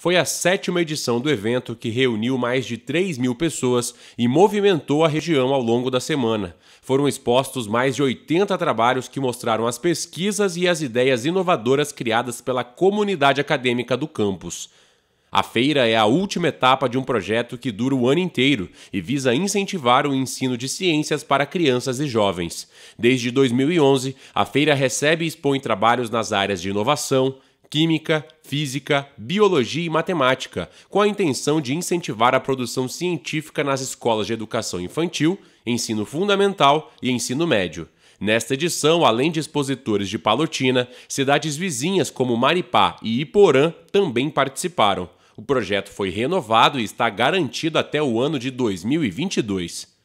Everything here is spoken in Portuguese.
Foi a sétima edição do evento que reuniu mais de 3 mil pessoas e movimentou a região ao longo da semana. Foram expostos mais de 80 trabalhos que mostraram as pesquisas e as ideias inovadoras criadas pela comunidade acadêmica do campus. A feira é a última etapa de um projeto que dura o ano inteiro e visa incentivar o ensino de ciências para crianças e jovens. Desde 2011, a feira recebe e expõe trabalhos nas áreas de inovação, química, física, biologia e matemática, com a intenção de incentivar a produção científica nas escolas de educação infantil, ensino fundamental e ensino médio. Nesta edição, além de expositores de Palotina, cidades vizinhas como Maripá e Iporã também participaram. O projeto foi renovado e está garantido até o ano de 2022.